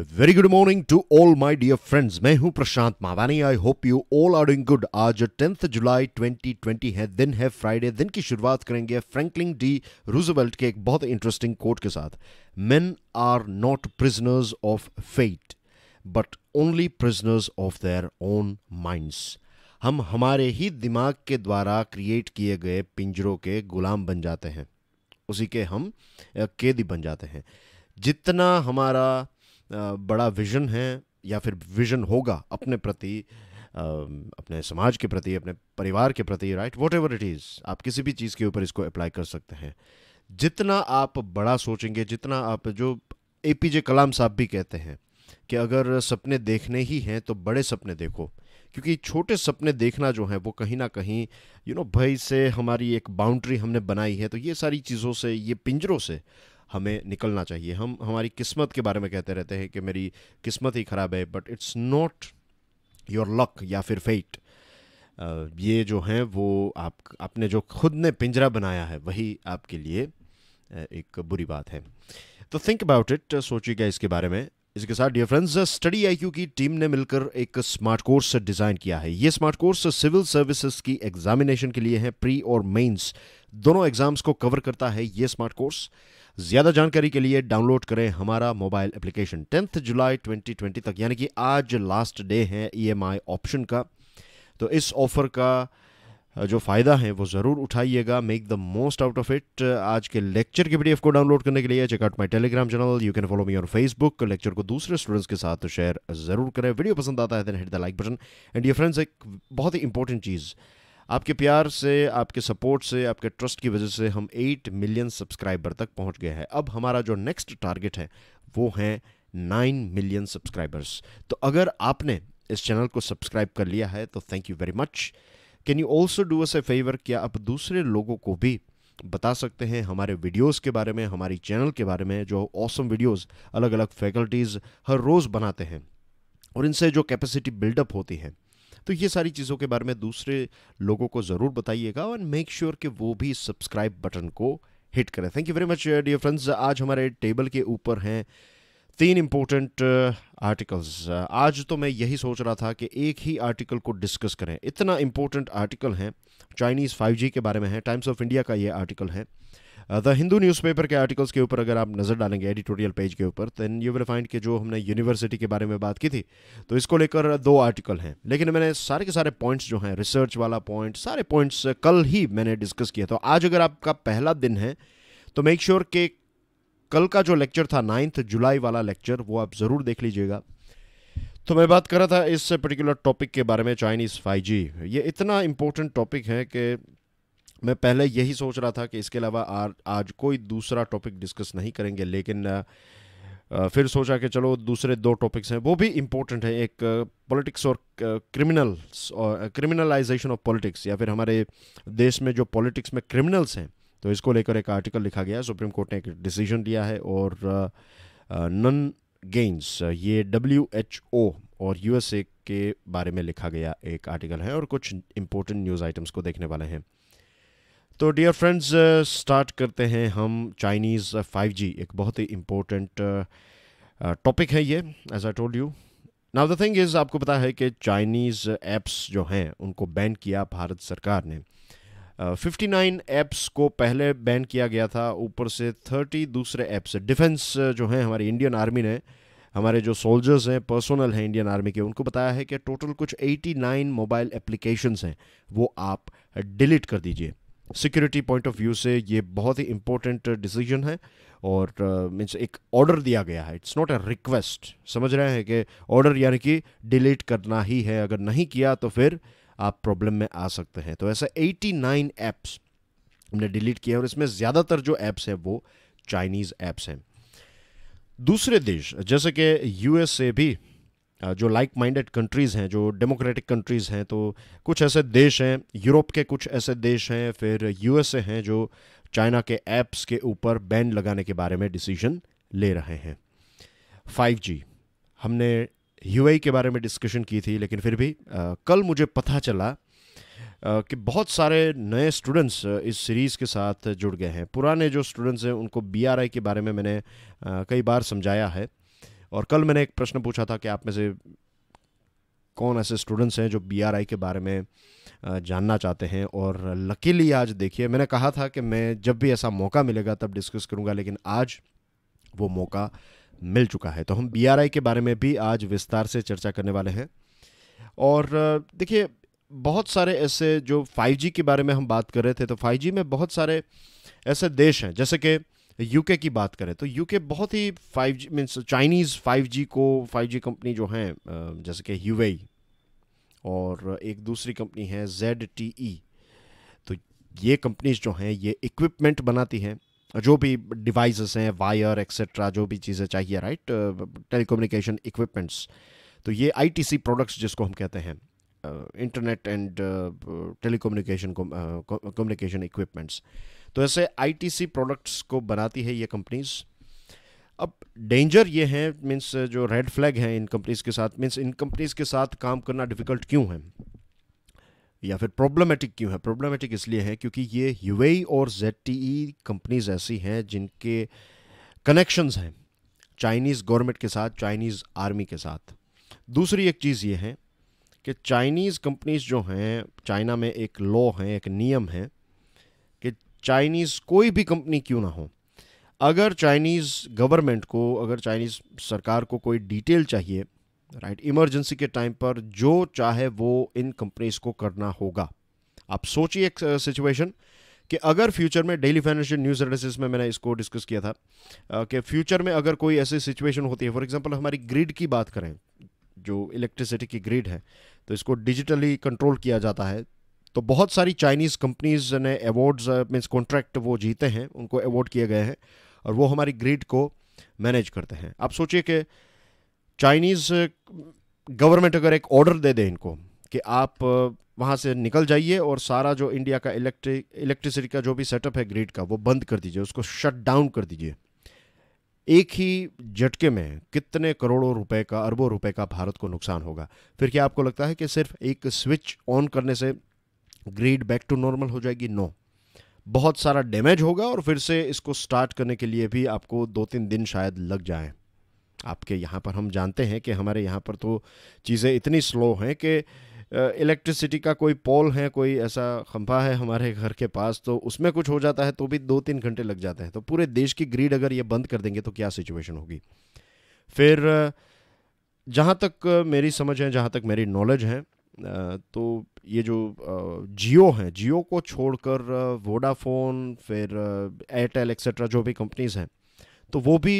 Very good morning to all my dear friends मैं हूं Prashant Mawani I hope you all are doing good आज tenth जुलाई 2020 है दिन है फ्राइडे दिन की शुरुआत करेंगे फ्रैंकलिन डी रूजवेल्ट के एक बहुत इंटरेस्टिंग कोट के साथ men are not prisoners of fate but only prisoners of their own minds हम हमारे ही दिमाग के द्वारा क्रिएट किए गए पिंजरों के गुलाम बन जाते हैं उसी के हम कैदी बन जाते हैं जितना हमारा बड़ा विजन है या फिर विजन होगा अपने प्रति अपने समाज के प्रति अपने परिवार के प्रति right whatever it is आप किसी भी चीज़ के ऊपर इसको अप्लाई कर सकते हैं जितना आप बड़ा सोचेंगे जितना आप जो ए पी जे कलाम साहब भी कहते हैं कि अगर सपने देखने ही हैं तो बड़े सपने देखो क्योंकि छोटे सपने देखना जो है वो कहीं ना कहीं यू नो भय से हमारी एक बाउंड्री हमने बनाई है तो ये सारी चीज़ों से ये पिंजरों से हमें निकलना चाहिए हम हमारी किस्मत के बारे में कहते रहते हैं कि मेरी किस्मत ही ख़राब है but it's not your luck या फिर फेट ये जो हैं वो आप आपने जो खुद ने पिंजरा बनाया है वही आपके लिए एक बुरी बात है तो थिंक अबाउट इट सोचिएगा इसके बारे में इसके साथ डियर फ्रेंड्स स्टडी आईक्यू की टीम ने मिलकर एक स्मार्ट कोर्स डिज़ाइन किया है ये स्मार्ट कोर्स सिविल सर्विसेज की एग्जामिनेशन के लिए है प्री और मेंस दोनों एग्जाम्स को कवर करता है ये स्मार्ट कोर्स ज्यादा जानकारी के लिए डाउनलोड करें हमारा मोबाइल एप्लीकेशन टेंथ जुलाई 2020 तक यानी कि आज लास्ट डे है ईएमआई e ऑप्शन का तो इस ऑफर का जो फ़ायदा है वो ज़रूर उठाइएगा make the most out of it आज के लेक्चर के पीडीएफ को डाउनलोड करने के लिए check out my Telegram channel you can follow me on Facebook lecture को दूसरे स्टूडेंट्स के साथ शेयर ज़रूर करें वीडियो पसंद आता है then hit the like button and ये फ्रेंड्स एक बहुत ही इंपॉर्टेंट चीज़ आपके प्यार से आपके सपोर्ट से आपके ट्रस्ट की वजह से हम 8 मिलियन सब्सक्राइबर तक पहुंच गए हैं अब हमारा जो नेक्स्ट टारगेट है वो है 9 मिलियन सब्सक्राइबर्स तो अगर आपने इस चैनल को सब्सक्राइब कर लिया है तो thank you very much can you also do us a favour क्या आप दूसरे लोगों को भी बता सकते हैं हमारे वीडियोस के बारे में हमारी चैनल के बारे में जो ऑसम वीडियोस अलग अलग फैकल्टीज़ हर रोज़ बनाते हैं और इनसे जो कैपेसिटी बिल्डअप होती है तो ये सारी चीज़ों के बारे में दूसरे लोगों को ज़रूर बताइएगा और मेक श्योर कि वो भी सब्सक्राइब बटन को हिट करें thank you very much dear friends आज हमारे टेबल के ऊपर हैं तीन इम्पोर्टेंट आर्टिकल्स uh, uh, आज तो मैं यही सोच रहा था कि एक ही आर्टिकल को डिस्कस करें इतना इम्पोर्टेंट आर्टिकल है चाइनीज़ 5G के बारे में है टाइम्स ऑफ इंडिया का ये आर्टिकल है uh, द हिंदू न्यूज़पेपर के आर्टिकल्स के ऊपर अगर आप नज़र डालेंगे एडिटोरियल पेज के ऊपर दैन यू विल फाइंड कि जो हमने यूनिवर्सिटी के बारे में बात की थी तो इसको लेकर दो आर्टिकल हैं लेकिन मैंने सारे के सारे पॉइंट्स जो हैं रिसर्च वाला पॉइंट सारे पॉइंट्स कल ही मैंने डिस्कस किया तो आज अगर आपका पहला दिन है तो मेक श्योर sure कि कल का जो लेक्चर था नाइन्थ जुलाई वाला लेक्चर वो आप ज़रूर देख लीजिएगा तो मैं बात कर रहा था इस पर्टिकुलर टॉपिक के बारे में चाइनीज़ 5G ये इतना इम्पोर्टेंट टॉपिक है कि मैं पहले यही सोच रहा था कि इसके अलावा आज कोई दूसरा टॉपिक डिस्कस नहीं करेंगे लेकिन फिर सोचा कि चलो दूसरे दो टॉपिक्स हैं वो भी इम्पोर्टेंट हैं एक पॉलिटिक्स और क्रिमिनल्स और क्रिमिनलाइजेशन ऑफ पॉलिटिक्स या फिर हमारे देश में जो पॉलिटिक्स में क्रिमिनल्स हैं तो इसको लेकर एक आर्टिकल लिखा गया सुप्रीम कोर्ट ने एक डिसीजन दिया है और नन गेंस ये डब्ल्यू एच ओ और ए के बारे में लिखा गया एक आर्टिकल है और कुछ इम्पोर्टेंट न्यूज़ आइटम्स को देखने वाले हैं तो डियर फ्रेंड्स स्टार्ट करते हैं हम चाइनीज़ फाइव जी एक बहुत ही इम्पोर्टेंट टॉपिक uh, uh, है ये as I told you now the thing is आपको पता है कि चाइनीज़ ऐप्स uh, जो हैं उनको बैन किया भारत सरकार ने फिफ्टी नाइन ऐप्स को पहले बैन किया गया था ऊपर से थर्टी दूसरे ऐप्स डिफेंस जो हैं हमारी इंडियन आर्मी ने हमारे जो सोल्जर्स हैं पर्सोनल हैं इंडियन आर्मी के उनको बताया है कि टोटल कुछ 89 मोबाइल एप्लीकेशंस हैं वो आप डिलीट कर दीजिए सिक्योरिटी पॉइंट ऑफ व्यू से ये बहुत ही इम्पोर्टेंट डिसीजन uh, है और uh, मीन्स uh, एक ऑर्डर दिया गया है इट्स नॉट अ रिक्वेस्ट समझ रहे हैं कि ऑर्डर यानी कि डिलीट करना ही है अगर नहीं किया तो फिर आप प्रॉब्लम में आ सकते हैं तो ऐसा 89 ऐप्स हमने डिलीट किया और इसमें ज़्यादातर जो ऐप्स हैं वो चाइनीज़ ऐप्स हैं दूसरे देश जैसे कि यूएसए भी जो लाइक माइंडेड कंट्रीज़ हैं जो डेमोक्रेटिक कंट्रीज़ हैं तो कुछ ऐसे देश हैं यूरोप के कुछ ऐसे देश हैं फिर यूएसए हैं जो चाइना के ऐप्स के ऊपर बैन लगाने के बारे में डिसीजन ले रहे हैं 5G हमने यू e के बारे में डिस्कशन की थी लेकिन फिर भी आ, कल मुझे पता चला कि बहुत सारे नए स्टूडेंट्स इस सीरीज़ के साथ जुड़ गए हैं पुराने जो स्टूडेंट्स हैं उनको बी के बारे में मैंने कई बार समझाया है और कल मैंने एक प्रश्न पूछा था कि आप में से कौन ऐसे स्टूडेंट्स हैं जो बी के बारे में जानना चाहते हैं और लकीली आज देखिए मैंने कहा था कि मैं जब भी ऐसा मौका मिलेगा तब डिस्कस करूंगा लेकिन आज वो मौका मिल चुका है तो हम बी के बारे में भी आज विस्तार से चर्चा करने वाले हैं और देखिए बहुत सारे ऐसे जो 5G के बारे में हम बात कर रहे थे तो 5G में बहुत सारे ऐसे देश हैं जैसे कि यूके की बात करें तो यूके बहुत ही five G means Chinese five G को फाइव जी कंपनी जो हैं जैसे कि ह्यूवेई और एक दूसरी कंपनी है जेड टी ई तो ये कंपनीज जो हैं ये इक्विपमेंट बनाती हैं जो भी डिवाइसेस हैं वायर एक्सेट्रा जो भी चीज़ें चाहिए राइट टेलीकम्युनिकेशन इक्विपमेंट्स तो ये आईटीसी प्रोडक्ट्स जिसको हम कहते हैं internet and telecommunication communication equipments तो ऐसे आईटीसी प्रोडक्ट्स को बनाती है ये कंपनीज़ अब डेंजर ये है मीन्स जो रेड फ्लैग हैं इन कंपनीज़ के साथ मीन्स इन कंपनीज़ के साथ काम करना डिफ़िकल्ट क्यों है या फिर प्रॉब्लमेटिक क्यों है प्रॉब्लमेटिक इसलिए है क्योंकि ये यू e और जेड कंपनीज e ऐसी हैं जिनके कनेक्शंस हैं चाइनीज़ गवर्नमेंट के साथ चाइनीज़ आर्मी के साथ दूसरी एक चीज़ ये है कि चाइनीज़ कंपनीज जो हैं चाइना में एक लॉ है एक नियम है चाइनीज़ कोई भी कंपनी क्यों ना हो अगर चाइनीज़ गवर्नमेंट को अगर चाइनीज़ सरकार को कोई डिटेल चाहिए राइट इमरजेंसी के टाइम पर जो चाहे वो इन कंपनीज़ को करना होगा आप सोचिए एक सिचुएशन कि अगर फ्यूचर में डेली फाइनेंशियल न्यूज़ एडिस में मैंने इसको डिस्कस किया था कि फ्यूचर में अगर कोई ऐसी सिचुएशन होती है फॉर एग्जांपल हमारी ग्रिड की बात करें जो इलेक्ट्रिसिटी की ग्रिड है तो इसको डिजिटली कंट्रोल किया जाता है तो बहुत सारी चाइनीज़ कंपनीज़ ने अवार्ड्स मीन्स कॉन्ट्रैक्ट वो जीते हैं उनको अवार्ड किए गए हैं और वो हमारी ग्रिड को मैनेज करते हैं आप सोचिए कि चाइनीज़ गवर्नमेंट uh, अगर एक ऑर्डर दे दे इनको कि आप uh, वहाँ से निकल जाइए और सारा जो इंडिया का इलेक्ट्रिक इलेक्ट्रिसिटी का जो भी सेटअप है ग्रिड का वो बंद कर दीजिए उसको शट डाउन कर दीजिए एक ही झटके में कितने करोड़ों रुपए का अरबों रुपए का भारत को नुकसान होगा फिर क्या आपको लगता है कि सिर्फ एक स्विच ऑन करने से ग्रीड बैक टू नॉर्मल हो जाएगी नो बहुत सारा डैमेज होगा और फिर से इसको स्टार्ट करने के लिए भी आपको दो तीन दिन शायद लग जाए आपके यहाँ पर हम जानते हैं कि हमारे यहाँ पर तो चीज़ें इतनी स्लो हैं कि इलेक्ट्रिसिटी का कोई पोल है कोई ऐसा खंभा है हमारे घर के पास तो उसमें कुछ हो जाता है तो भी दो तीन घंटे लग जाते हैं तो पूरे देश की ग्रीड अगर ये बंद कर देंगे तो क्या सिचुएशन होगी फिर जहाँ तक मेरी समझ है जहाँ तक मेरी नॉलेज है तो ये जो जियो है जियो को छोड़कर वोडाफोन फिर एयरटेल एक्सेट्रा जो भी कंपनीज़ हैं तो वो भी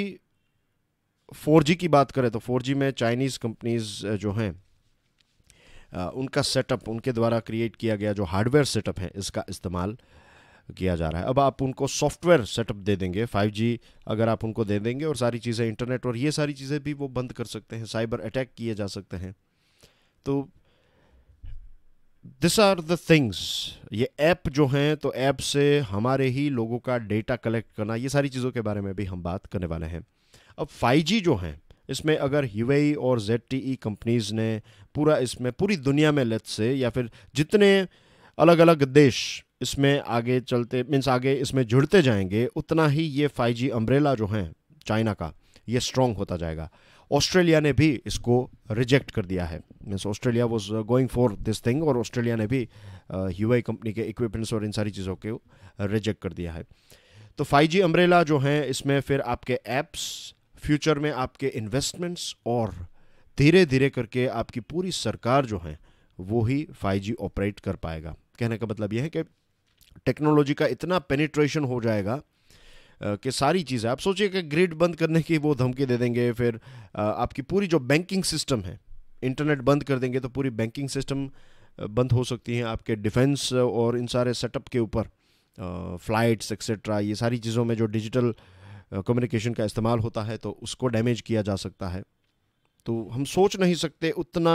4G की बात करें तो 4G में चाइनीज़ कंपनीज़ जो हैं उनका सेटअप उनके द्वारा क्रिएट किया गया जो हार्डवेयर सेटअप है इसका इस्तेमाल किया जा रहा है अब आप उनको सॉफ्टवेयर सेटअप दे देंगे 5G अगर आप उनको दे देंगे और सारी चीज़ें इंटरनेट और ये सारी चीज़ें भी वो बंद कर सकते हैं साइबर अटैक किए जा सकते हैं तो दिस आर द थिंग्स ये ऐप जो हैं तो ऐप से हमारे ही लोगों का डेटा कलेक्ट करना ये सारी चीज़ों के बारे में भी हम बात करने वाले हैं अब 5G जो हैं इसमें अगर यू और जेड टी कंपनीज़ ने पूरा इसमें पूरी दुनिया में लत से या फिर जितने अलग अलग देश इसमें आगे चलते मीन्स आगे इसमें जुड़ते जाएंगे उतना ही ये 5G अम्ब्रेला जो हैं चाइना का ये स्ट्रॉन्ग होता जाएगा ऑस्ट्रेलिया ने भी इसको रिजेक्ट कर दिया है means Australia was going for this thing और ऑस्ट्रेलिया ने भी uh, कंपनी के इक्विपमेंट्स और इन सारी चीज़ों को रिजेक्ट uh, कर दिया है तो फाइव जी अम्ब्रेला जो हैं इसमें फिर आपके ऐप्स फ्यूचर में आपके इन्वेस्टमेंट्स और धीरे धीरे करके आपकी पूरी सरकार जो है वो ही फाइव ऑपरेट कर पाएगा कहने का मतलब यह है कि टेक्नोलॉजी का इतना पेनिट्रेशन हो जाएगा कि सारी चीज़ें आप सोचिए कि ग्रिड बंद करने की वो धमकी दे देंगे फिर आपकी पूरी जो बैंकिंग सिस्टम है इंटरनेट बंद कर देंगे तो पूरी बैंकिंग सिस्टम बंद हो सकती है आपके डिफेंस और इन सारे सेटअप के ऊपर फ्लाइट्स एक्सेट्रा ये सारी चीज़ों में जो डिजिटल कम्युनिकेशन का इस्तेमाल होता है तो उसको डैमेज किया जा सकता है तो हम सोच नहीं सकते उतना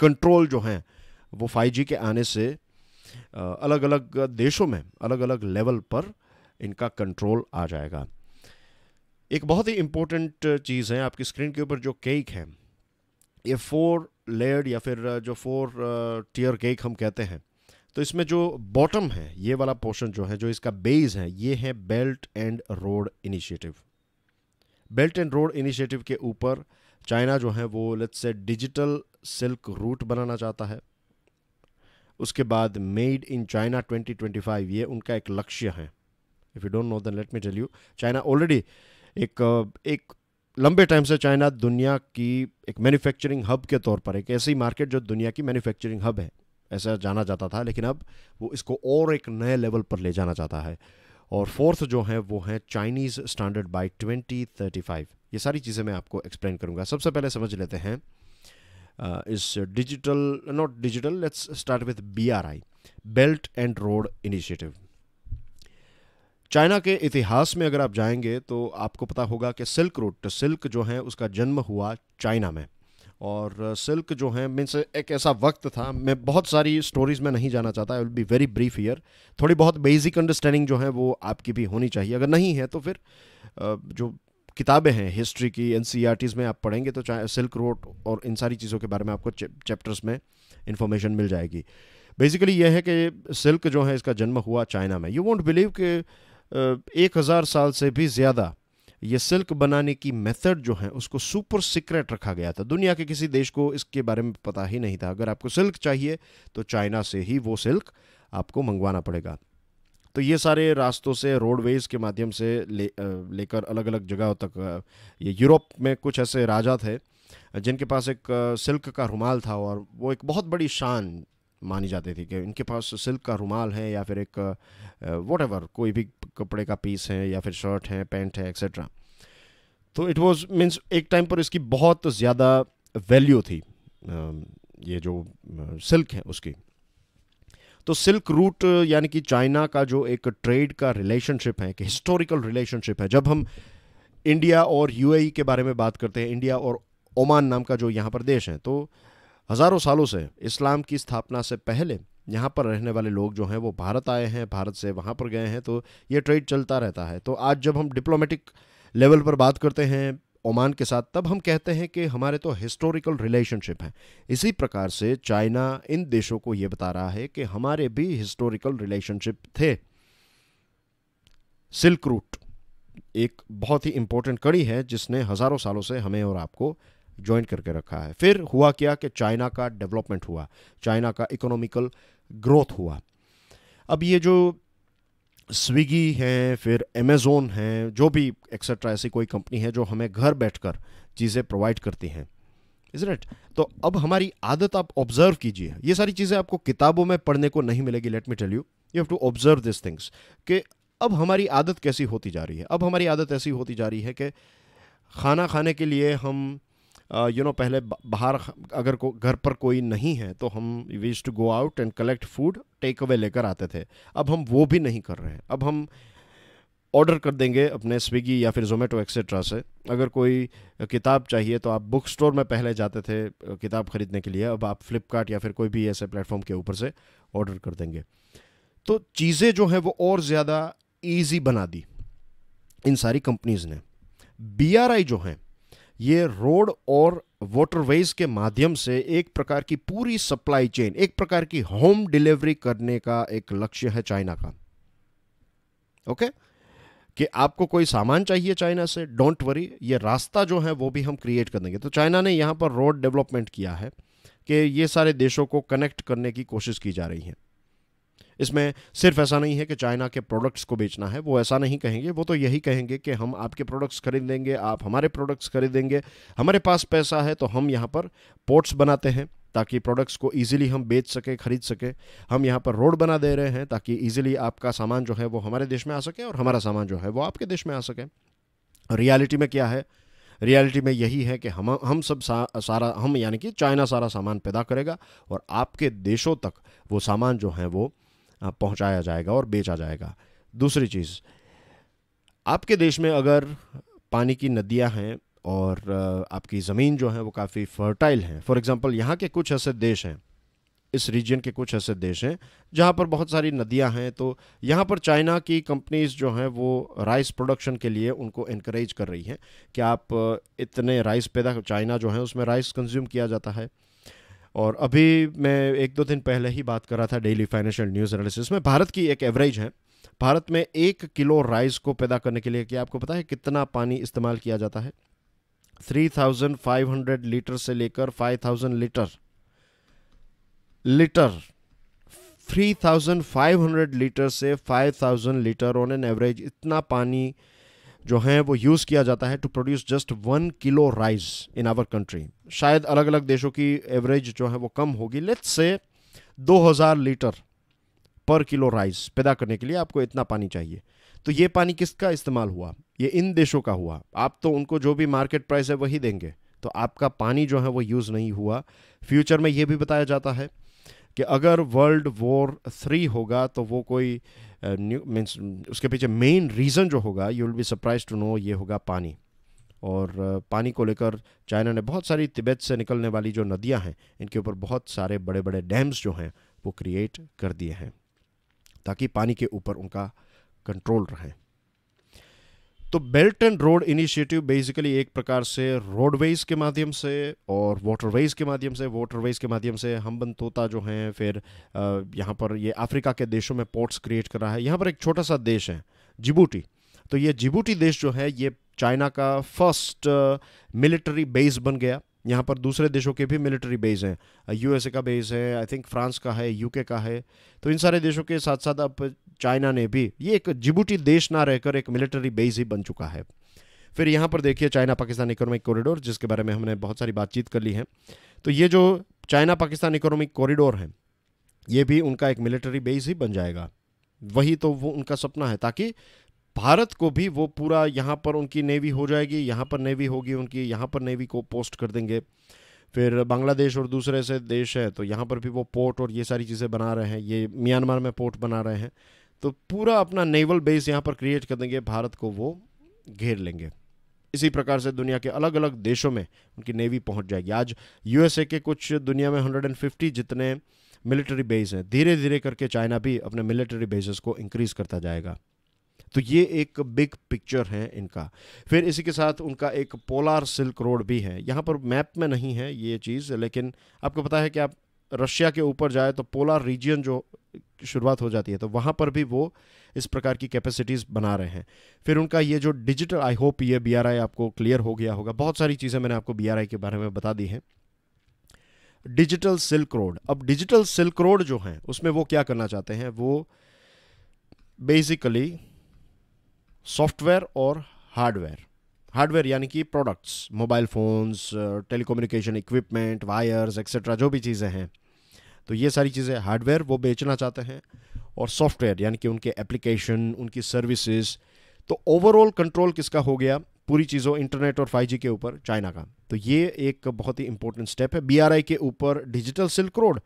कंट्रोल जो हैं वो 5G के आने से अलग अलग देशों में अलग अलग लेवल पर इनका कंट्रोल आ जाएगा एक बहुत ही इम्पोर्टेंट चीज़ है आपकी स्क्रीन के ऊपर जो केक है ये फोर लेयर्ड या फिर uh, जो फोर टीयर केक हम कहते हैं तो इसमें जो बॉटम है ये वाला पोर्शन जो है जो इसका बेस है ये है belt and road initiative belt and road initiative के ऊपर चाइना जो है वो let's say digital silk route बनाना चाहता है उसके बाद मेड इन चाइना 2025 ये उनका एक लक्ष्य है if you don't know then let me tell you China already एक uh, एक लंबे टाइम से चाइना दुनिया की एक मैन्युफैक्चरिंग हब के तौर पर एक ऐसी मार्केट जो दुनिया की मैन्युफैक्चरिंग हब है ऐसा जाना जाता था लेकिन अब वो इसको और एक नए लेवल पर ले जाना चाहता है और फोर्थ जो है वो है Chinese standard by twenty thirty five ये सारी चीज़ें मैं आपको एक्सप्लेन करूँगा सबसे पहले समझ लेते हैं uh, इस digital not digital let's start with B R I belt and road initiative China के इतिहास में अगर आप जाएंगे तो आपको पता होगा कि सिल्क रूट सिल्क जो है उसका जन्म हुआ चाइना में और सिल्क जो है मीन्स एक ऐसा वक्त था मैं बहुत सारी स्टोरीज़ में नहीं जाना चाहता I will be very brief here थोड़ी बहुत बेसिक अंडरस्टैंडिंग जो है वो आपकी भी होनी चाहिए अगर नहीं है तो फिर जो किताबें हैं हिस्ट्री की एन e में आप पढ़ेंगे तो चाहे सिल्क रोड और इन सारी चीज़ों के बारे में आपको चैप्टर्स में इंफॉर्मेशन मिल जाएगी बेसिकली यह है कि सिल्क जो है इसका जन्म हुआ चाइना में यू वॉन्ट बिलीव कि एक हज़ार साल से भी ज़्यादा ये सिल्क बनाने की मेथड जो है उसको सुपर सीक्रेट रखा गया था दुनिया के किसी देश को इसके बारे में पता ही नहीं था अगर आपको सिल्क चाहिए तो चाइना से ही वो सिल्क आपको मंगवाना पड़ेगा तो ये सारे रास्तों से रोडवेज के माध्यम से ले लेकर अलग अलग जगहों तक ये यूरोप में कुछ ऐसे राजा थे जिनके पास एक सिल्क का रुमाल था और वो एक बहुत बड़ी शान मानी जाती थी कि इनके पास सिल्क का रुमाल है या फिर एक वट एवर कोई भी कपड़े का पीस है या फिर शर्ट है पैंट है एक्सेट्रा तो इट वॉज मीन्स एक टाइम पर इसकी बहुत ज़्यादा वैल्यू थी ये जो सिल्क है उसकी तो सिल्क रूट यानी कि चाइना का जो एक ट्रेड का रिलेशनशिप है कि हिस्टोरिकल रिलेशनशिप है जब हम इंडिया और यूएई e के बारे में बात करते हैं इंडिया और ओमान नाम का जो यहाँ पर देश है तो हज़ारों सालों से इस्लाम की स्थापना से पहले यहाँ पर रहने वाले लोग जो हैं वो भारत आए हैं भारत से वहाँ पर गए हैं तो ये ट्रेड चलता रहता है तो आज जब हम डिप्लोमेटिक लेवल पर बात करते हैं ओमान के साथ तब हम कहते हैं कि हमारे तो हिस्टोरिकल रिलेशनशिप हैं इसी प्रकार से चाइना इन देशों को ये बता रहा है कि हमारे भी हिस्टोरिकल रिलेशनशिप थे सिल्क रूट एक बहुत ही इम्पोर्टेंट कड़ी है जिसने हज़ारों सालों से हमें और आपको ज्वाइन करके रखा है फिर हुआ क्या कि चाइना का डेवलपमेंट हुआ चाइना का इकोनॉमिकल ग्रोथ हुआ अब ये जो स्विगी हैं फिर अमेज़ोन हैं जो भी एक्सेट्रा ऐसी कोई कंपनी है जो हमें घर बैठकर चीज़ें प्रोवाइड करती हैं इज राइट तो अब हमारी आदत आप ऑब्जर्व कीजिए ये सारी चीज़ें आपको किताबों में पढ़ने को नहीं मिलेगी let me tell you you have to observe this things कि अब हमारी आदत कैसी होती जा रही है अब हमारी आदत ऐसी होती जा रही है कि खाना खाने के लिए हम यू uh, नो पहले बाहर अगर को घर पर कोई नहीं है तो हम was to go out and collect food take away लेकर आते थे अब हम वो भी नहीं कर रहे हैं अब हम ऑर्डर कर देंगे अपने स्विगी या फिर जोमेटो एक्सेट्रा से अगर कोई किताब चाहिए तो आप बुक स्टोर में पहले जाते थे किताब खरीदने के लिए अब आप फ्लिपकार्ट या फिर कोई भी ऐसे प्लेटफॉर्म के ऊपर से ऑर्डर कर देंगे तो चीज़ें जो हैं वो और ज़्यादा ईजी बना दी इन सारी कंपनीज़ ने बी जो हैं ये रोड और वाटरवेज के माध्यम से एक प्रकार की पूरी सप्लाई चेन एक प्रकार की होम डिलीवरी करने का एक लक्ष्य है चाइना का ओके कि आपको कोई सामान चाहिए चाइना से डोंट वरी ये रास्ता जो है वो भी हम क्रिएट कर देंगे तो चाइना ने यहां पर रोड डेवलपमेंट किया है कि ये सारे देशों को कनेक्ट करने की कोशिश की जा रही है इसमें सिर्फ ऐसा नहीं है कि चाइना के प्रोडक्ट्स को बेचना है वो ऐसा नहीं कहेंगे वो तो यही कहेंगे कि हम आपके प्रोडक्ट्स खरीदेंगे आप हमारे प्रोडक्ट्स खरीदेंगे हमारे पास पैसा है तो हम यहाँ पर पोर्ट्स बनाते हैं ताकि प्रोडक्ट्स को इजीली हम बेच सके खरीद सके हम यहाँ पर रोड बना दे रहे हैं ताकि ईजिली आपका सामान जो है वो हमारे देश में आ सके और हमारा सामान जो है वो आपके देश में आ सके रियलिटी में क्या है रियलिटी में यही है कि हम हम सब सा, सारा हम यानी कि चाइना सारा सामान पैदा करेगा और आपके देशों तक वो सामान जो है वो पहुंचाया जाएगा और बेचा जाएगा दूसरी चीज़ आपके देश में अगर पानी की नदियां हैं और आपकी ज़मीन जो है वो काफ़ी फर्टाइल है फॉर एग्ज़ाम्पल यहाँ के कुछ ऐसे देश हैं इस रीजन के कुछ ऐसे देश हैं जहाँ पर बहुत सारी नदियाँ हैं तो यहाँ पर चाइना की कंपनीज जो हैं वो राइस प्रोडक्शन के लिए उनको इनक्रेज कर रही हैं कि आप इतने राइस पैदा चाइना जो है उसमें राइस कंज्यूम किया जाता है और अभी मैं एक दो दिन पहले ही बात कर रहा था डेली फाइनेंशियल न्यूज़ एनालिसिस में भारत की एक एवरेज है भारत में एक किलो राइस को पैदा करने के लिए क्या आपको पता है कितना पानी इस्तेमाल किया जाता है 3,500 लीटर से लेकर 5,000 लीटर लीटर 3,500 लीटर से 5,000 लीटर ऑन एन एवरेज इतना पानी जो हैं वो यूज़ किया जाता है to produce just one kilo rice in our country शायद अलग अलग देशों की एवरेज जो है वो कम होगी लेट्स से 2000 लीटर पर किलो राइस पैदा करने के लिए आपको इतना पानी चाहिए तो ये पानी किसका इस्तेमाल हुआ ये इन देशों का हुआ आप तो उनको जो भी मार्केट प्राइस है वही देंगे तो आपका पानी जो है वो यूज़ नहीं हुआ फ्यूचर में ये भी बताया जाता है कि अगर वर्ल्ड वॉर थ्री होगा तो वो कोई मीन्स uh, उसके पीछे मेन रीज़न जो होगा you will be surprise to know ये होगा पानी और पानी को लेकर चाइना ने बहुत सारी तिब्बत से निकलने वाली जो नदियां हैं इनके ऊपर बहुत सारे बड़े बड़े डैम्स जो हैं वो क्रिएट कर दिए हैं ताकि पानी के ऊपर उनका कंट्रोल रहे तो belt and road initiative basically एक प्रकार से रोडवेज के माध्यम से और वाटरवेज के माध्यम से वाटरवेज के माध्यम से हम बन तोता जो हैं फिर यहाँ पर ये अफ्रीका के देशों में पोर्ट्स क्रिएट कर रहा है यहाँ पर एक छोटा सा देश है जिबूटी तो ये जिबूटी देश जो है ये चाइना का फर्स्ट मिलिट्री बेस बन गया यहाँ पर दूसरे देशों के भी मिलिट्री बेस हैं यूएसए uh, का बेस है आई थिंक फ्रांस का है यूके का है तो इन सारे देशों के साथ साथ अब चाइना ने भी ये एक जिबूटी देश ना रहकर एक मिलिट्री बेस ही बन चुका है फिर यहाँ पर देखिए चाइना पाकिस्तान इकोनॉमिक कॉरिडोर जिसके बारे में हमने बहुत सारी बातचीत कर ली है तो ये जो चाइना पाकिस्तान इकोनॉमिक कॉरिडोर है ये भी उनका एक मिलिट्री बेस ही बन जाएगा वही तो वो उनका सपना है ताकि भारत को भी वो पूरा यहाँ पर उनकी नेवी हो जाएगी यहाँ पर नेवी होगी उनकी यहाँ पर नेवी को पोस्ट कर देंगे फिर बांग्लादेश और दूसरे से देश है तो यहाँ पर भी वो पोर्ट और ये सारी चीज़ें बना रहे हैं ये म्यांमार में पोर्ट बना रहे हैं तो पूरा अपना नेवल बेस यहाँ पर क्रिएट कर देंगे भारत को वो घेर लेंगे इसी प्रकार से दुनिया के अलग अलग देशों में उनकी नेवी पहुँच जाएगी आज यूएसए के कुछ दुनिया में 150 जितने मिलिट्री बेस हैं धीरे धीरे करके चाइना भी अपने मिलिट्री बेसिस को इंक्रीज़ करता जाएगा तो ये एक बिग पिक्चर है इनका फिर इसी के साथ उनका एक पोलार सिल्क रोड भी है यहाँ पर मैप में नहीं है ये चीज़ लेकिन आपको पता है कि आप रशिया के ऊपर जाए तो पोलार रीजन जो शुरुआत हो जाती है तो वहाँ पर भी वो इस प्रकार की कैपेसिटीज़ बना रहे हैं फिर उनका ये जो डिजिटल आई होप ये बी आपको क्लियर हो गया होगा बहुत सारी चीज़ें मैंने आपको बी के बारे में बता दी हैं डिजिटल सिल्क रोड अब डिजिटल सिल्क रोड जो हैं उसमें वो क्या करना चाहते हैं वो बेसिकली सॉफ्टवेयर और हार्डवेयर हार्डवेयर यानी कि products mobile phones telecommunication equipment wires etcetera जो भी चीज़ें हैं तो ये सारी चीज़ें हार्डवेयर वो बेचना चाहते हैं और सॉफ्टवेयर यानी कि उनके एप्लीकेशन उनकी सर्विसेज तो ओवरऑल कंट्रोल किसका हो गया पूरी चीज़ों इंटरनेट और 5G के ऊपर चाइना का तो ये एक बहुत ही इंपॉर्टेंट स्टेप है बी के ऊपर डिजिटल सिल्क रोड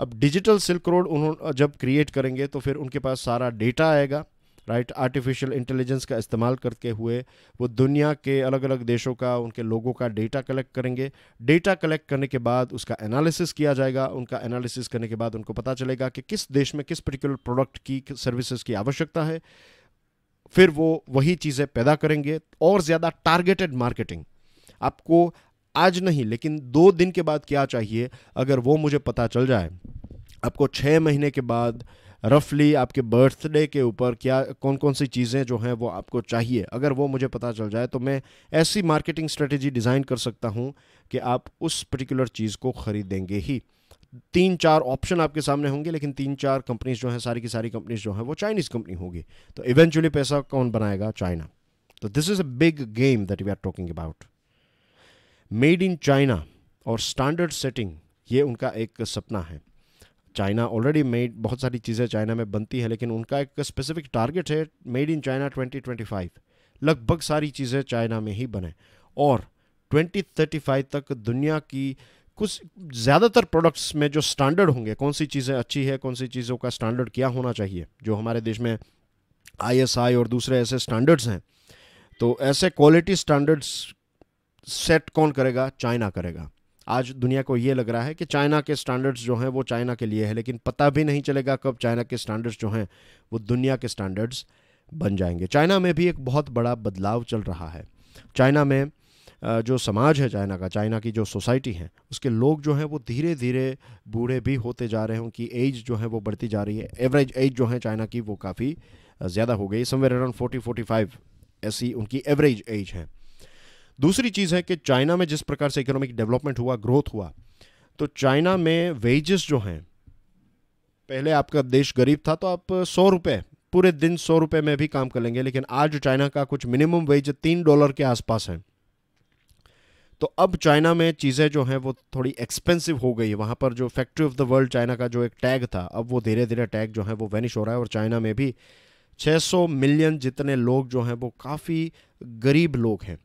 अब डिजिटल सिल्क रोड उन्होंने जब क्रिएट करेंगे तो फिर उनके पास सारा डेटा आएगा राइट आर्टिफिशियल इंटेलिजेंस का इस्तेमाल करते हुए वो दुनिया के अलग अलग देशों का उनके लोगों का डेटा कलेक्ट करेंगे डेटा कलेक्ट करने के बाद उसका एनालिसिस किया जाएगा उनका एनालिसिस करने के बाद उनको पता चलेगा कि किस देश में किस पर्टिकुलर प्रोडक्ट की सर्विसेज की आवश्यकता है फिर वो वही चीज़ें पैदा करेंगे और ज़्यादा टारगेटेड मार्केटिंग आपको आज नहीं लेकिन दो दिन के बाद क्या चाहिए अगर वो मुझे पता चल जाए आपको छः महीने के बाद रफली आपके बर्थडे के ऊपर क्या कौन कौन सी चीज़ें जो हैं वो आपको चाहिए अगर वो मुझे पता चल जाए तो मैं ऐसी मार्केटिंग स्ट्रेटेजी डिज़ाइन कर सकता हूँ कि आप उस पर्टिकुलर चीज़ को ख़रीदेंगे ही तीन चार ऑप्शन आपके सामने होंगे लेकिन तीन चार कंपनीज जो हैं सारी की सारी कंपनीज जो हैं वो चाइनीज़ कंपनी होगी तो इवेंचुअली पैसा कौन बनाएगा चाइना तो this is a big game that we are talking about made in China और स्टैंडर्ड सेटिंग ये उनका एक सपना है चाइना ऑलरेडी मेड बहुत सारी चीज़ें चाइना में बनती हैं लेकिन उनका एक स्पेसिफिक टारगेट है मेड इन चाइना 2025 लगभग सारी चीज़ें चाइना में ही बने और 2035 तक दुनिया की कुछ ज़्यादातर प्रोडक्ट्स में जो स्टैंडर्ड होंगे कौन सी चीज़ें अच्छी है कौन सी चीज़ों का स्टैंडर्ड क्या होना चाहिए जो हमारे देश में आईएसआई और दूसरे ऐसे स्टैंडर्ड्स हैं तो ऐसे क्वालिटी स्टैंडर्ड्स सेट कौन करेगा चाइना करेगा आज दुनिया को ये लग रहा है कि चाइना के स्टैंडर्ड्स जो हैं वो चाइना के लिए है लेकिन पता भी नहीं चलेगा कब चाइना के स्टैंडर्ड्स जो हैं वो दुनिया के स्टैंडर्ड्स बन जाएंगे चाइना में भी एक बहुत बड़ा बदलाव चल रहा है चाइना में जो समाज है चाइना का चाइना की जो सोसाइटी है उसके लोग जो हैं वो धीरे धीरे बूढ़े भी होते जा रहे हैं उनकी एज जो है वो बढ़ती जा रही है एवरेज एज जो है चाइना की वो काफ़ी ज़्यादा हो गई somewhere around forty forty five ऐसी उनकी एवरेज एज है दूसरी चीज़ है कि चाइना में जिस प्रकार से इकोनॉमिक डेवलपमेंट हुआ ग्रोथ हुआ तो चाइना में वेजेस जो हैं पहले आपका देश गरीब था तो आप सौ रुपये पूरे दिन सौ रुपये में भी काम कर लेंगे लेकिन आज चाइना का कुछ मिनिमम वेज तीन डॉलर के आसपास है तो अब चाइना में चीज़ें जो हैं वो थोड़ी एक्सपेंसिव हो गई है वहाँ पर जो factory of the world China का जो एक टैग था अब वो धीरे धीरे टैग जो है वो वैनिश हो रहा है और चाइना में भी 600 मिलियन जितने लोग जो हैं वो काफ़ी गरीब लोग हैं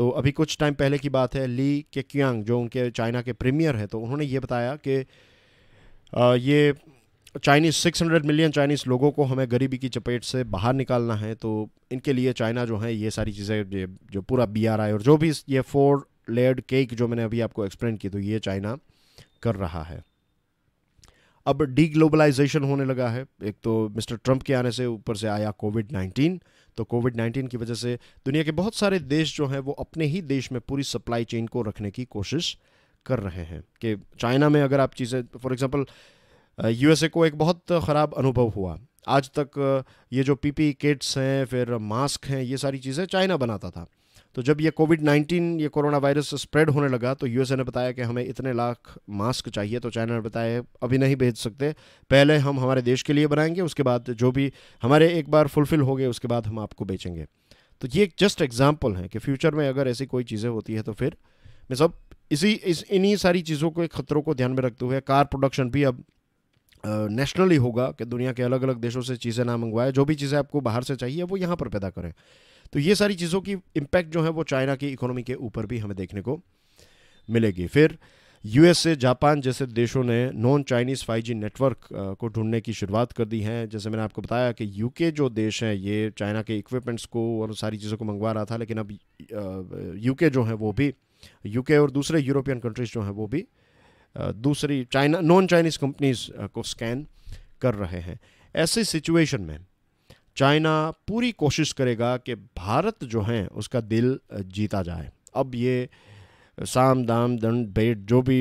तो अभी कुछ टाइम पहले की बात है ली के क्यांग जो उनके चाइना के प्रीमियर हैं तो उन्होंने ये बताया कि ये चाइनीज़ 600 मिलियन चाइनीज़ लोगों को हमें गरीबी की चपेट से बाहर निकालना है तो इनके लिए चाइना जो है ये सारी चीज़ें जो पूरा बी आर आई और जो भी ये फोर लेयर्ड केक जो मैंने अभी आपको एक्सप्लेन की तो ये चाइना कर रहा है अब डीग्लोबलाइजेशन होने लगा है एक तो मिस्टर ट्रंप के आने से ऊपर से आया कोविड नाइन्टीन तो कोविड नाइन्टीन की वजह से दुनिया के बहुत सारे देश जो हैं वो अपने ही देश में पूरी सप्लाई चेन को रखने की कोशिश कर रहे हैं कि चाइना में अगर आप चीज़ें फॉर एग्ज़ाम्पल यूएसए को एक बहुत ख़राब अनुभव हुआ आज तक ये जो पीपी किट्स e हैं फिर मास्क हैं ये सारी चीज़ें चाइना बनाता था तो जब ये कोविड 19 ये कोरोना वायरस स्प्रेड होने लगा तो यूएसए ने बताया कि हमें इतने लाख मास्क चाहिए तो चाइना ने बताया अभी नहीं भेज सकते पहले हम हमारे देश के लिए बनाएंगे उसके बाद जो भी हमारे एक बार फुलफिल हो गए उसके बाद हम आपको बेचेंगे तो ये एक जस्ट एग्जाम्पल है कि फ्यूचर में अगर ऐसी कोई चीज़ें होती है तो फिर मैं सब इसी इस इन्हीं सारी चीज़ों को खतरों को ध्यान में रखते हुए कार प्रोडक्शन भी अब नेशनली होगा कि दुनिया के अलग अलग देशों से चीज़ें ना मंगवाए जो भी चीज़ें आपको बाहर से चाहिए वो यहाँ पर पैदा करें तो ये सारी चीज़ों की इम्पैक्ट जो है वो चाइना की इकोनॉमी के ऊपर भी हमें देखने को मिलेगी फिर यूएसए जापान जैसे देशों ने नॉन चाइनीज़ फाइव नेटवर्क को ढूंढने की शुरुआत कर दी है जैसे मैंने आपको बताया कि यूके जो देश है ये चाइना के इक्विपमेंट्स को और सारी चीज़ों को मंगवा रहा था लेकिन अब यूके जो है वो भी यूके और दूसरे यूरोपियन कंट्रीज़ जो हैं वो भी दूसरी चाइना नॉन चाइनीज़ कंपनीज़ को स्कैन कर रहे हैं ऐसी सिचुएशन में चाइना पूरी कोशिश करेगा कि भारत जो है उसका दिल जीता जाए अब ये साम दाम दंड बेट जो भी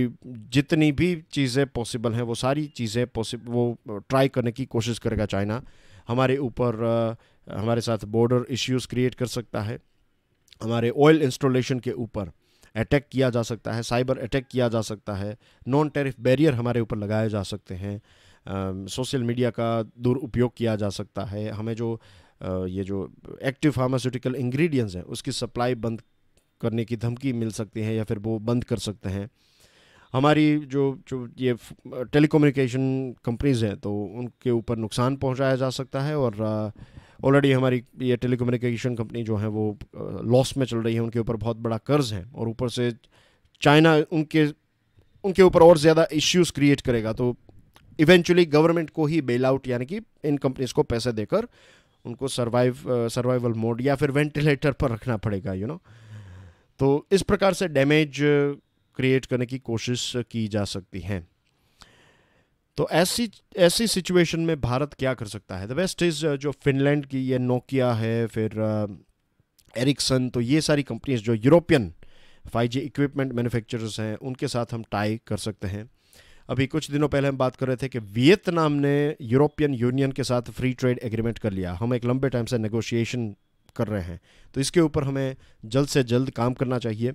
जितनी भी चीज़ें पॉसिबल हैं वो सारी चीज़ें पॉसिब वो ट्राई करने की कोशिश करेगा चाइना हमारे ऊपर हमारे साथ बॉर्डर इश्यूज क्रिएट कर सकता है हमारे ऑयल इंस्टॉलेशन के ऊपर अटैक किया जा सकता है साइबर अटैक किया जा सकता है नॉन टेरिफ बैरियर हमारे ऊपर लगाए जा सकते हैं सोशल मीडिया का दुरुपयोग किया जा सकता है हमें जो ये जो एक्टिव फार्मास्यूटिकल इंग्रेडिएंट्स हैं उसकी सप्लाई बंद करने की धमकी मिल सकती है या फिर वो बंद कर सकते हैं हमारी जो जो ये टेलीकम्युनिकेशन कंपनीज़ हैं तो उनके ऊपर नुकसान पहुंचाया जा सकता है और ऑलरेडी हमारी ये टेलीकम्युनिकेशन कंपनी जो है वो लॉस में चल रही है उनके ऊपर बहुत बड़ा कर्ज है और ऊपर से चाइना उनके उनके ऊपर और ज़्यादा इश्यूज़ क्रिएट करेगा तो इवेंचुअली गवर्नमेंट को ही बेल आउट यानी कि इन कंपनीज को पैसे देकर उनको सर्वाइव सर्वाइवल मोड या फिर वेंटिलेटर पर रखना पड़ेगा यू you नो know? तो इस प्रकार से डैमेज क्रिएट uh, करने की कोशिश की जा सकती है तो ऐसी ऐसी सिचुएशन में भारत क्या कर सकता है द बेस्ट इज़ जो फिनलैंड की ये नोकिया है फिर एरिक्सन uh, तो ये सारी कंपनीज जो यूरोपियन 5G इक्विपमेंट मैन्युफैक्चरर्स हैं उनके साथ हम टाई कर सकते हैं अभी कुछ दिनों पहले हम बात कर रहे थे कि वियतनाम ने यूरोपियन यूनियन के साथ फ्री ट्रेड एग्रीमेंट कर लिया हम एक लंबे टाइम से नेगोशिएशन कर रहे हैं तो इसके ऊपर हमें जल्द से जल्द काम करना चाहिए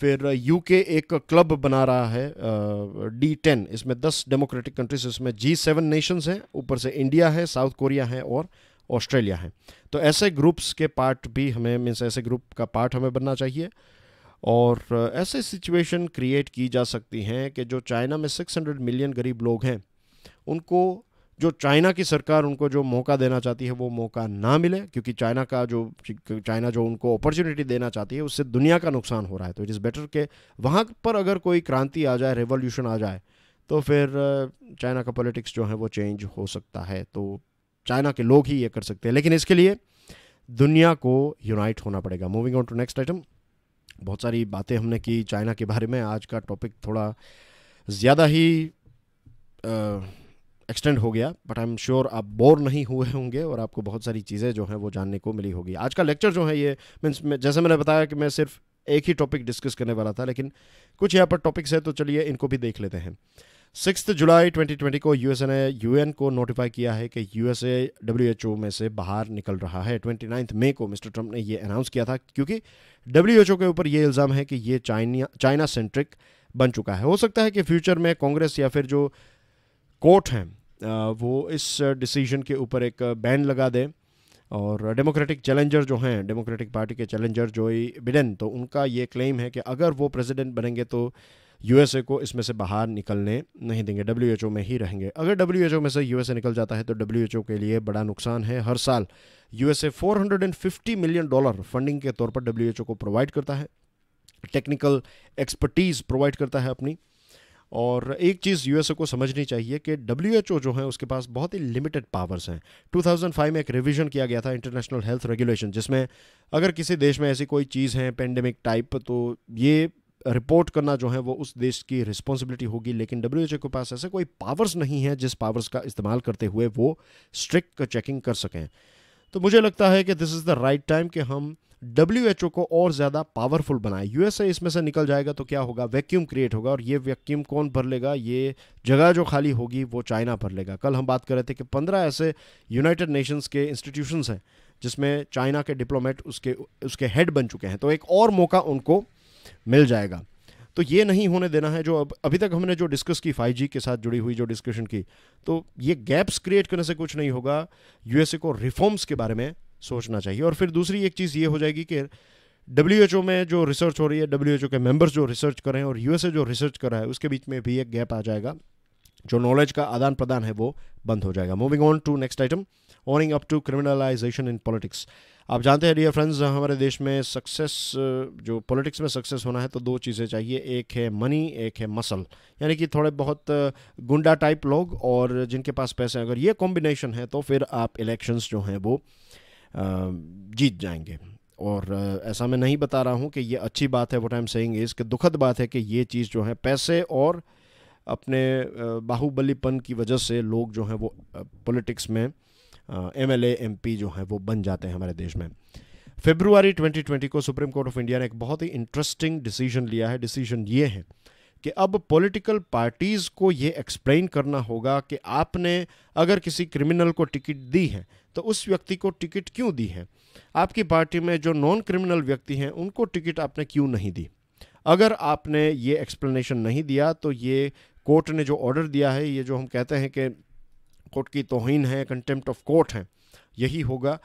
फिर यूके एक क्लब बना रहा है डी टेन इसमें दस डेमोक्रेटिक कंट्रीज इसमें जी सेवन नेशंस हैं ऊपर से इंडिया है साउथ कोरिया है और ऑस्ट्रेलिया है तो ऐसे ग्रुप्स के पार्ट भी हमें मीन्स ऐसे ग्रुप का पार्ट हमें बनना चाहिए और ऐसे सिचुएशन क्रिएट की जा सकती हैं कि जो चाइना में 600 मिलियन गरीब लोग हैं उनको जो चाइना की सरकार उनको जो मौका देना चाहती है वो मौका ना मिले क्योंकि चाइना का जो चाइना जो उनको अपॉर्चुनिटी देना चाहती है उससे दुनिया का नुकसान हो रहा है तो इट इज़ बेटर के वहाँ पर अगर कोई क्रांति आ जाए रेवोल्यूशन आ जाए तो फिर चाइना का पॉलिटिक्स जो है वो चेंज हो सकता है तो चाइना के लोग ही ये कर सकते हैं लेकिन इसके लिए दुनिया को यूनाइट होना पड़ेगा moving on to next item बहुत सारी बातें हमने की चाइना के बारे में आज का टॉपिक थोड़ा ज़्यादा ही एक्सटेंड हो गया बट आई एम श्योर आप बोर नहीं हुए होंगे और आपको बहुत सारी चीज़ें जो हैं वो जानने को मिली होगी आज का लेक्चर जो है ये मीन्स जैसे मैंने बताया कि मैं सिर्फ एक ही टॉपिक डिस्कस करने वाला था लेकिन कुछ यहाँ पर टॉपिक्स है तो चलिए इनको भी देख लेते हैं सिक्स जुलाई 2020 को यूएसए ने यूएन को नोटिफाई किया है कि यूएसए डब्ल्यूएचओ में से बाहर निकल रहा है ट्वेंटी मई को मिस्टर ट्रंप ने यह अनाउंस किया था क्योंकि डब्ल्यूएचओ के ऊपर ये इल्ज़ाम है कि ये चाइना चाइना सेंट्रिक बन चुका है हो सकता है कि फ्यूचर में कांग्रेस या फिर जो कोर्ट हैं वो इस डिसीजन के ऊपर एक बैन लगा दें और डेमोक्रेटिक चैलेंजर जो हैं डेमोक्रेटिक पार्टी के चैलेंजर जोई बिडेन तो उनका ये क्लेम है कि अगर वो प्रेसिडेंट बनेंगे तो यूएसए को इसमें से बाहर निकलने नहीं देंगे डब्ल्यू में ही रहेंगे अगर डब्ल्यू में से यूएसए निकल जाता है तो डब्ल्यू के लिए बड़ा नुकसान है हर साल यूएसए 450 मिलियन डॉलर फंडिंग के तौर पर डब्ल्यू को प्रोवाइड करता है टेक्निकल एक्सपर्टीज़ प्रोवाइड करता है अपनी और एक चीज़ यूएसए को समझनी चाहिए कि डब्ल्यू जो है उसके पास बहुत ही लिमिटेड पावर्स हैं 2005 में एक रिवीजन किया गया था इंटरनेशनल हेल्थ रेगुलेशन जिसमें अगर किसी देश में ऐसी कोई चीज़ है पेंडेमिक टाइप तो ये रिपोर्ट करना जो है वो उस देश की रिस्पॉन्सिबिलिटी होगी लेकिन डब्ल्यू के पास ऐसे कोई पावर्स नहीं है जिस पावर्स का इस्तेमाल करते हुए वो स्ट्रिक्ट चेकिंग कर सकें तो मुझे लगता है कि this is the right time कि हम डब्ल्यू को और ज़्यादा पावरफुल बनाएं यूएसए इसमें से निकल जाएगा तो क्या होगा वैक्यूम क्रिएट होगा और ये वैक्यूम कौन भर लेगा ये जगह जो खाली होगी वो चाइना भर लेगा कल हम बात कर रहे थे कि पंद्रह ऐसे यूनाइटेड नेशंस के इंस्टीट्यूशंस हैं जिसमें चाइना के डिप्लोमेट उसके उसके हेड बन चुके हैं तो एक और मौका उनको मिल जाएगा तो ये नहीं होने देना है जो अब अभी तक हमने जो डिस्कस की फाइव के साथ जुड़ी हुई जो डिस्कशन की तो ये गैप्स क्रिएट करने से कुछ नहीं होगा यूएसए को रिफॉर्म्स के बारे में सोचना चाहिए और फिर दूसरी एक चीज़ ये हो जाएगी कि डब्ल्यू में जो रिसर्च हो रही है डब्ल्यू के मेंबर्स जो रिसर्च कर रहे हैं और यूएसए जो रिसर्च कर रहा है उसके बीच में भी एक गैप आ जाएगा जो नॉलेज का आदान प्रदान है वो बंद हो जाएगा moving on to next item owning up to criminalisation in politics आप जानते हैं डियर फ्रेंड्स हमारे देश में सक्सेस जो पॉलिटिक्स में सक्सेस होना है तो दो चीज़ें चाहिए एक है मनी एक है मसल यानी कि थोड़े बहुत गुंडा टाइप लोग और जिनके पास पैसे अगर ये कॉम्बिनेशन है तो फिर आप इलेक्शंस जो हैं वो जीत जाएंगे और ऐसा मैं नहीं बता रहा हूँ कि ये अच्छी बात है what I am saying is कि दुखद बात है कि ये चीज़ जो है पैसे और अपने बाहुबलीपन की वजह से लोग जो हैं वो पॉलिटिक्स में एम एल जो हैं वो बन जाते हैं हमारे देश में फेब्रुआरी 2020 को सुप्रीम कोर्ट ऑफ इंडिया ने एक बहुत ही इंटरेस्टिंग डिसीजन लिया है डिसीजन ये है कि अब पॉलिटिकल पार्टीज़ को ये एक्सप्लेन करना होगा कि आपने अगर किसी क्रिमिनल को टिकट दी है तो उस व्यक्ति को टिकट क्यों दी है आपकी पार्टी में जो नॉन क्रिमिनल व्यक्ति हैं उनको टिकट आपने क्यों नहीं दी अगर आपने ये एक्सप्लेनेशन नहीं दिया तो ये कोर्ट ने जो ऑर्डर दिया है ये जो हम कहते हैं कि कोर्ट की तोहन है कंटेम्प्ट ऑफ कोर्ट है यही होगा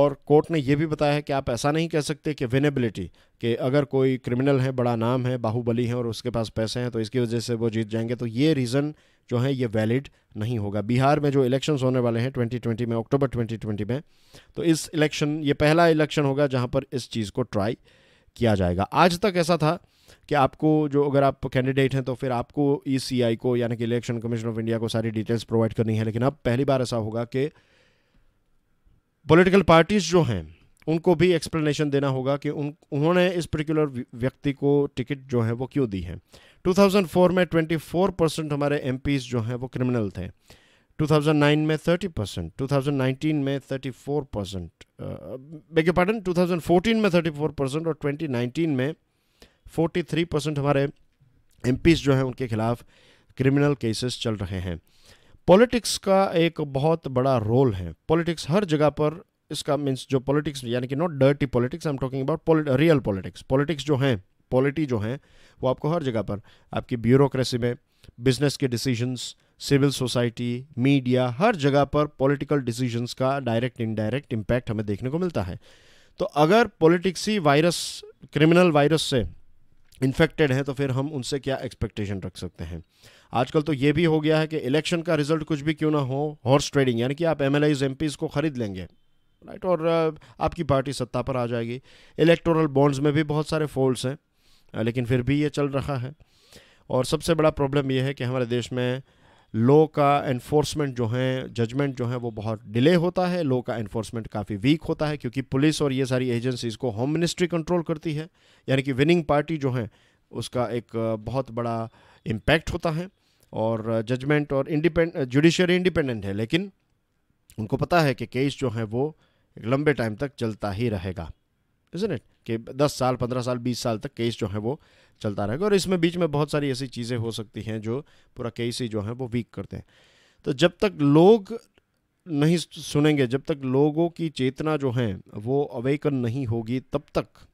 और कोर्ट ने यह भी बताया है कि आप ऐसा नहीं कह सकते कि विनेबिलिटी कि अगर कोई क्रिमिनल है बड़ा नाम है बाहुबली है और उसके पास पैसे हैं तो इसकी वजह से वो जीत जाएंगे तो ये रीज़न जो है ये वैलिड नहीं होगा बिहार में जो इलेक्शन होने वाले हैं 2020 में अक्टूबर 2020 में तो इस इलेक्शन ये पहला इलेक्शन होगा जहाँ पर इस चीज़ को ट्राई किया जाएगा आज तक ऐसा था कि आपको जो अगर आप कैंडिडेट हैं तो फिर आपको ई e को यानी कि इलेक्शन कमीशन ऑफ इंडिया को सारी डिटेल्स प्रोवाइड करनी है लेकिन अब पहली बार ऐसा होगा कि पॉलिटिकल पार्टीज जो हैं उनको भी एक्सप्लेनेशन देना होगा कि उन उन्होंने इस पर्टिकुलर व्यक्ति को टिकट जो है वो क्यों दी है 2004 में 24 परसेंट हमारे एम जो हैं वो क्रिमिनल थे 2009 में 30 परसेंट टू में 34 परसेंट बेग पार्टन टू में 34 परसेंट और 2019 में 43 परसेंट हमारे एम जो हैं उनके खिलाफ क्रिमिनल केसेस चल रहे हैं पॉलिटिक्स का एक बहुत बड़ा रोल है पॉलिटिक्स हर जगह पर इसका मीन्स जो पॉलिटिक्स यानी कि not dirty politics I am talking about real politics politics जो हैं पॉलिटी जो हैं वो आपको हर जगह पर आपकी ब्यूरोक्रेसी में बिजनेस के डिसीजंस सिविल सोसाइटी मीडिया हर जगह पर पॉलिटिकल डिसीजंस का डायरेक्ट इनडायरेक्ट इम्पैक्ट हमें देखने को मिलता है तो अगर पॉलिटिक्स ही वायरस क्रिमिनल वायरस से इन्फेक्टेड हैं तो फिर हम उनसे क्या एक्सपेक्टेशन रख सकते हैं आजकल तो ये भी हो गया है कि इलेक्शन का रिजल्ट कुछ भी क्यों ना हो हॉर्स ट्रेडिंग यानी कि आप एम एल को ख़रीद लेंगे राइट और आपकी पार्टी सत्ता पर आ जाएगी इलेक्टोरल बॉन्ड्स में भी बहुत सारे फोल्ड्स हैं लेकिन फिर भी ये चल रहा है और सबसे बड़ा प्रॉब्लम यह है कि हमारे देश में लॉ का एनफोर्समेंट जो है जजमेंट जो है वो बहुत डिले होता है लॉ का एनफोर्समेंट काफ़ी वीक होता है क्योंकि पुलिस और ये सारी एजेंसीज़ को होम मिनिस्ट्री कंट्रोल करती है यानी कि विनिंग पार्टी जो है उसका एक बहुत बड़ा इम्पैक्ट होता है और जजमेंट और इंडिपेंड जुडिशरी इंडिपेंडेंट है लेकिन उनको पता है कि केस जो है वो एक लंबे टाइम तक चलता ही रहेगा इसने कि दस साल पंद्रह साल बीस साल तक केस जो है वो चलता रहेगा और इसमें बीच में बहुत सारी ऐसी चीज़ें हो सकती हैं जो पूरा केस ही जो है वो वीक करते हैं तो जब तक लोग नहीं सुनेंगे जब तक लोगों की चेतना जो है वो अवेकन नहीं होगी तब तक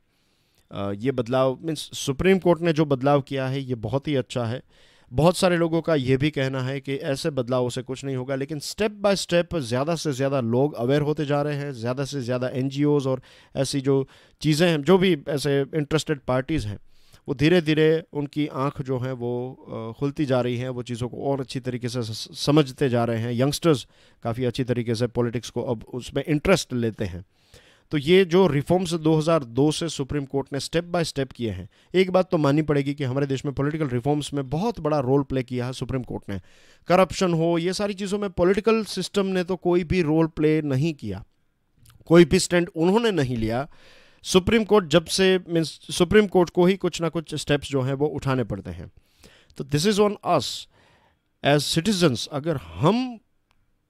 ये बदलाव मीन्स सुप्रीम कोर्ट ने जो बदलाव किया है ये बहुत ही अच्छा है बहुत सारे लोगों का यह भी कहना है कि ऐसे बदलावों से कुछ नहीं होगा लेकिन स्टेप बाय स्टेप ज़्यादा से ज़्यादा लोग अवेयर होते जा रहे हैं ज़्यादा से ज़्यादा एन और ऐसी जो चीज़ें हैं जो भी ऐसे इंटरेस्टेड पार्टीज़ हैं वो धीरे धीरे उनकी आंख जो है वो खुलती जा रही है वो चीज़ों को और अच्छी तरीके से समझते जा रहे हैं यंगस्टर्स काफ़ी अच्छी तरीके से पॉलिटिक्स को अब उसमें इंटरेस्ट लेते हैं तो ये जो रिफॉर्म्स 2002 से सुप्रीम कोर्ट ने स्टेप बाय स्टेप किए हैं एक बात तो माननी पड़ेगी कि हमारे देश में पॉलिटिकल रिफॉर्म्स में बहुत बड़ा रोल प्ले किया है सुप्रीम कोर्ट ने करप्शन हो ये सारी चीज़ों में पॉलिटिकल सिस्टम ने तो कोई भी रोल प्ले नहीं किया कोई भी स्टैंड उन्होंने नहीं लिया सुप्रीम कोर्ट जब से मीन्स सुप्रीम कोर्ट को ही कुछ ना कुछ स्टेप्स जो हैं वो उठाने पड़ते हैं तो this is on us as citizens अगर हम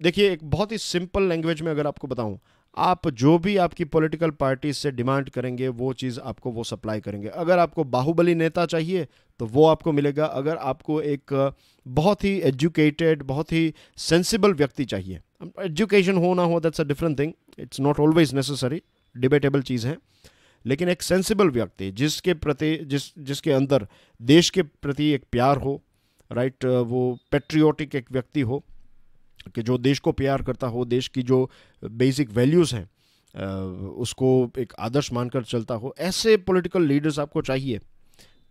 देखिए एक बहुत ही सिंपल लैंग्वेज में अगर आपको बताऊं आप जो भी आपकी पॉलिटिकल पार्टी से डिमांड करेंगे वो चीज़ आपको वो सप्लाई करेंगे अगर आपको बाहुबली नेता चाहिए तो वो आपको मिलेगा अगर आपको एक बहुत ही एजुकेटेड बहुत ही सेंसिबल व्यक्ति चाहिए एजुकेशन हो ना हो that's a different thing it's not always necessary debatable चीज़ है लेकिन एक सेंसिबल व्यक्ति जिसके प्रति जिस जिसके अंदर देश के प्रति एक प्यार हो राइट right, वो पेट्रियोटिक एक व्यक्ति हो कि जो देश को प्यार करता हो देश की जो बेसिक वैल्यूज़ हैं उसको एक आदर्श मानकर चलता हो ऐसे पॉलिटिकल लीडर्स आपको चाहिए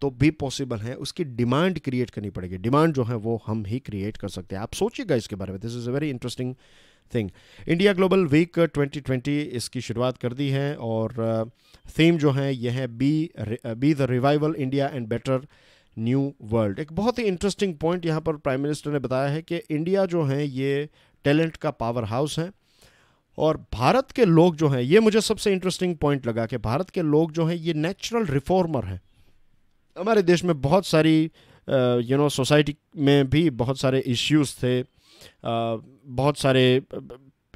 तो भी पॉसिबल है उसकी डिमांड क्रिएट करनी पड़ेगी डिमांड जो है वो हम ही क्रिएट कर सकते हैं आप सोचिएगा इसके बारे में this is a very interesting thing India Global Week 2020 इसकी शुरुआत कर दी है और थीम जो है यह है be be the revival India and better new world एक बहुत ही इंटरेस्टिंग पॉइंट यहाँ पर प्राइम मिनिस्टर ने बताया है कि इंडिया जो है ये टैलेंट का पावर हाउस है और भारत के लोग जो हैं ये मुझे सबसे इंटरेस्टिंग पॉइंट लगा कि भारत के लोग जो हैं ये नेचुरल रिफॉर्मर हैं हमारे देश में बहुत सारी यू नो सोसाइटी में भी बहुत सारे इश्यूज थे बहुत सारे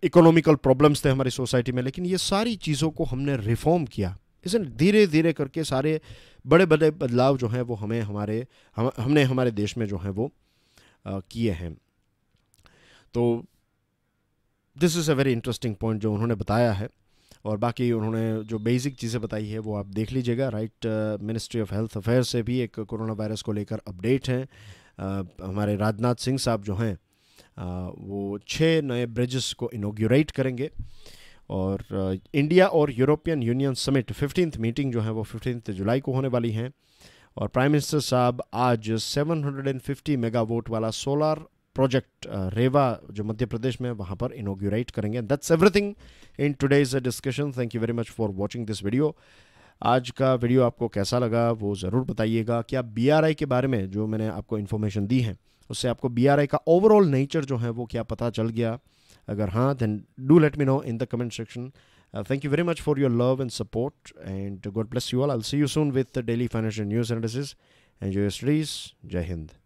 इकोनॉमिकल प्रॉब्लम्स थे हमारी सोसाइटी में लेकिन ये सारी चीज़ों को हमने रिफॉर्म किया इसे धीरे धीरे करके सारे बड़े बड़े बदलाव जो हैं वो हमें हमारे हम हमने हमारे देश में जो हैं वो किए हैं तो this is a very interesting point जो उन्होंने बताया है और बाकी उन्होंने जो बेसिक चीज़ें बताई है वो आप देख लीजिएगा right ministry of health affair से भी एक कोरोना वायरस को लेकर अपडेट हैं uh, हमारे राजनाथ सिंह साहब जो हैं uh, वो छः नए ब्रिजेस को इनोग्यूरेट करेंगे uh, और इंडिया uh, और European Union summit fifteenth meeting जो है वो फिफ्टींथ जुलाई को होने वाली है और प्राइम मिनिस्टर साहब आज 750 मेगावाट वाला सोलर प्रोजेक्ट uh, रेवा जो मध्य प्रदेश में वहाँ पर इनोग्यूरेट करेंगे that's everything in today's discussion thank you very much for watching this video आज का वीडियो आपको कैसा लगा वो ज़रूर बताइएगा क्या बी के बारे में जो मैंने आपको इन्फॉर्मेशन दी है उससे आपको बी का ओवरऑल नेचर जो है वो क्या पता चल गया agar ha then do let me know in the comment section uh, thank you very much for your love and support and god bless you all i'll see you soon with the daily financial news analysis enjoy your studies jai hind